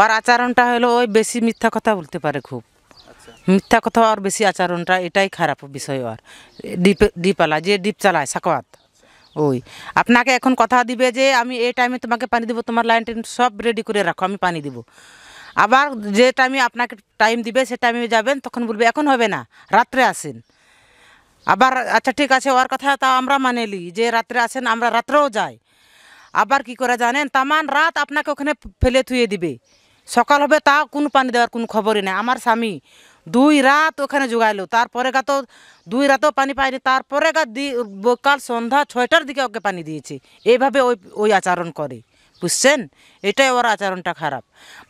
ওর আচরণটা হলো ওই বেশি মিথ্যা কথা বলতে পারে খুব আচ্ছা। মিথ্যা কথা আর বেশি আচরণটা এটাই খারাপ বিষয় ওর ডিপ ডিপালা যে ডিপ চালায় সাকাত ওই আপনাকে এখন কথা দিবে যে আমি এই টাইমে তোমাকে পানি দেবো তোমার লাইন টাইম সব রেডি করে রাখো আমি পানি দেবো আবার যে টাইমে আপনাকে টাইম দিবে সে টাইমে যাবেন তখন বলবে এখন হবে না রাত্রে আসেন আবার আচ্ছা ঠিক আছে ওর কথা তা আমরা মানে লি যে রাত্রে আসেন আমরা রাত্রেও যাই আবার কি করে জানেন তামান রাত আপনাকে ওখানে ফেলে থুয়ে দিবে সকাল হবে তা কোনো পানি দেওয়ার কোনো খবরই নেই আমার স্বামী দুই রাত ওখানে জোগাইলো তারপরে গা তো দুই রাতেও পানি পায়নি তারপরে গা দি কাল সন্ধ্যা ছয়টার দিকে ওকে পানি দিয়েছে এইভাবে ওই ওই আচরণ করে বুঝছেন এটাই ওর আচরণটা খারাপ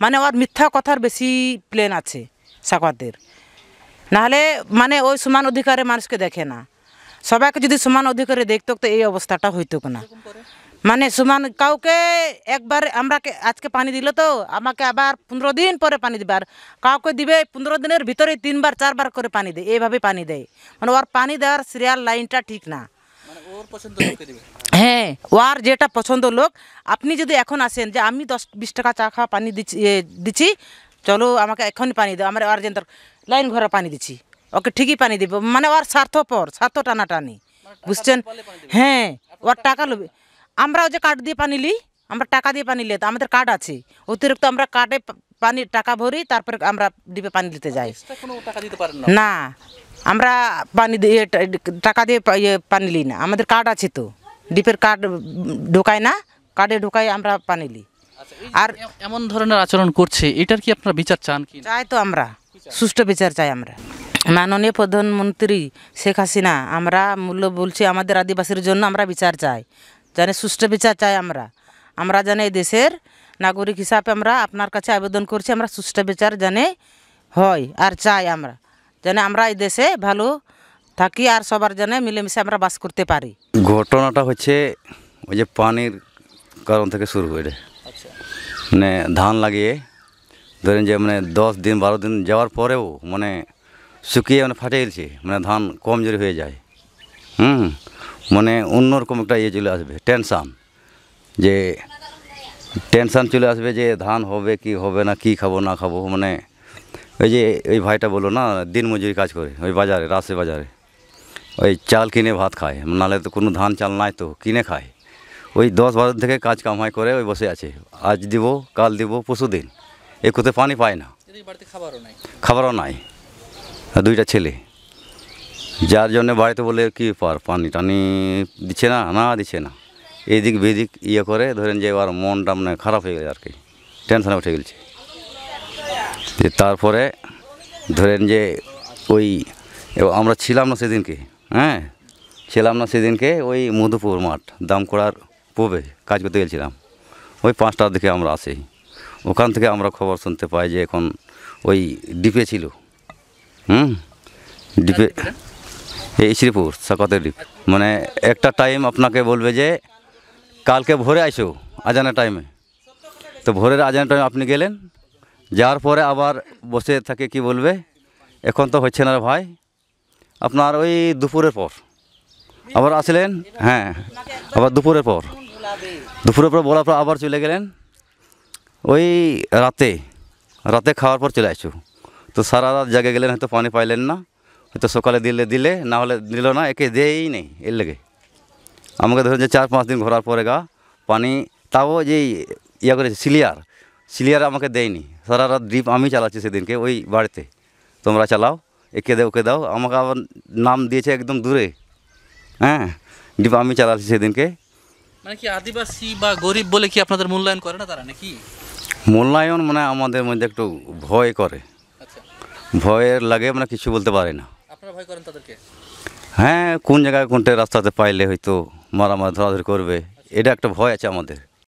মানে ওর মিথ্যা কথার বেশি প্লেন আছে সাকাতের নাহলে মানে ওই সমান অধিকারে মানুষকে দেখে না সবাইকে যদি সমান অধিকারে দেখত তো এই অবস্থাটা হইতো না মানে সুমান কাউকে একবার আমরা আজকে পানি দিল তো আমাকে আবার পনেরো দিন পরে পানি দিবার কাউকে দিবে পনেরো দিনের ভিতরে তিনবার চারবার করে পানি দেয় এইভাবে পানি দেয় মানে ওর পানি দেওয়ার সিরিয়াল লাইনটা ঠিক না মানে হ্যাঁ ওর যেটা পছন্দ লোক আপনি যদি এখন আসেন যে আমি দশ বিশ টাকা চা খাওয়া পানি দিচ্ছি দিচ্ছি চলো আমাকে এখনই পানি দাও আমার যে লাইন ঘরে পানি দিচ্ছি ওকে ঠিকই পানি দেবে মানে ওর স্বার্থপর স্বার্থ টানাটানি মানে বুঝছেন হ্যাঁ ওর টাকা লোবে আমরাও যে কার্ড দিয়ে পানি নিই আমরা টাকা দিয়ে পানি তো আমাদের কার্ড আছে অতিরিক্ত আমরা কার্ডে পানি টাকা ভরি তারপরে আমরা ডিপে পানি নিতে যাই না আমরা পানি দিয়ে টাকা দিয়ে ইয়ে পানি নিই না আমাদের কার্ড আছে তো ডিপের কার্ড ঢোকায় না কার্ডে ঢোকায় আমরা পানি নিই আচ্ছা, আর এমন ধরনের আচরণ করছে এটার কি আপনারা বিচার চান কি চাই তো আমরা সুষ্ঠু বিচার চাই আমরা মাননীয় প্রধানমন্ত্রী শেখ হাসিনা আমরা মূল্য বলছি আমাদের আদিবাসীর জন্য আমরা বিচার চাই যেন সুষ্ঠু বিচার চাই আমরা আমরা যেন এই দেশের নাগরিক হিসাবে আমরা আপনার কাছে আবেদন করছি আমরা সুষ্ঠু বিচার যেন হয় আর চাই আমরা যেন আমরা এই দেশে ভালো থাকি আর সবার যেন মিলেমিশে আমরা বাস করতে পারি ঘটনাটা হচ্ছে ওই যে পানির কারণ থেকে শুরু করে আচ্ছা। মানে ধান লাগিয়ে ধরেন যে মানে দশ দিন বারো দিন যাওয়ার পরেও মানে শুকিয়ে মানে ফাটে গেছে মানে ধান কমজোরি হয়ে যায় হুম মানে অন্যরকম একটা ইয়ে চলে আসবে টেনশান যে টেনশান চলে আসবে যে ধান হবে কি হবে না কি খাবো না খাবো মানে ওই যে ওই ভাইটা বলো না দিনমজুরি কাজ করে ওই বাজারে রাসে বাজারে ওই চাল কিনে ভাত খায় নাহলে তো কোনো ধান চাল নাই তো কিনে খায় ওই দশ বারো থেকে কাজ কামাই করে ওই বসে আছে আজ দিব কাল দিব পরশু দিন এ কোথায় পানি পায় না খাবারও নাই খাবারও নাই দুইটা ছেলে যার জন্য বাড়িতে বলে কি পার পানি টানি দিচ্ছে না না দিচ্ছে না এইদিক বেদিক ইয়ে করে ধরেন যে এবার মনটা মানে খারাপ হয়ে গেছে আর কি টেনশনে উঠে গেছে যে তারপরে ধরেন যে ওই আমরা ছিলাম না সেদিনকে হ্যাঁ ছিলাম না সেদিনকে ওই মধুপুর মাঠ দামকোড়ার পূবে কাজ করতে গেছিলাম ওই পাঁচটার দিকে আমরা আসি ওখান থেকে আমরা খবর শুনতে পাই যে এখন ওই ডিপে ছিল হুম ডিপে এই শ্রীপুর সাকতের দ্বীপ মানে একটা টাইম আপনাকে বলবে যে কালকে ভোরে আইসো আজানের টাইমে তো ভোরের আজানের টাইমে আপনি গেলেন যাওয়ার পরে আবার বসে থাকে কি বলবে এখন তো হচ্ছে না ভাই আপনার ওই দুপুরের পর আবার আসলেন হ্যাঁ আবার দুপুরের পর দুপুরের পর বলার পর আবার চলে গেলেন ওই রাতে রাতে খাওয়ার পর চলে আসো তো সারা রাত জাগে গেলেন হয়তো পানি পাইলেন না তো সকালে দিলে দিলে না হলে দিল না একে দেই নেই এর লেগে আমাকে ধরুন যে চার পাঁচ দিন ঘোরার পরে গা পানি তাও যে ইয়া করেছে সিলিয়ার সিলিয়ার আমাকে দেয়নি সারা রাত ড্রিপ আমি চালাচ্ছি সেদিনকে ওই বাড়িতে তোমরা চালাও একে দাও ওকে দাও আমাকে আবার নাম দিয়েছে একদম দূরে হ্যাঁ ড্রিপ আমি চালাচ্ছি সেদিনকে মানে কি আদিবাসী বা গরিব বলে কি আপনাদের মূল্যায়ন করে না তারা নাকি মূল্যায়ন মানে আমাদের মধ্যে একটু ভয় করে আচ্ছা। ভয়ের লাগে মানে কিছু বলতে পারে না হ্যাঁ কোন জায়গায় কোনটা রাস্তাতে পাইলে হয়তো মারামারি ধরাধরি করবে এটা একটা ভয় আছে আমাদের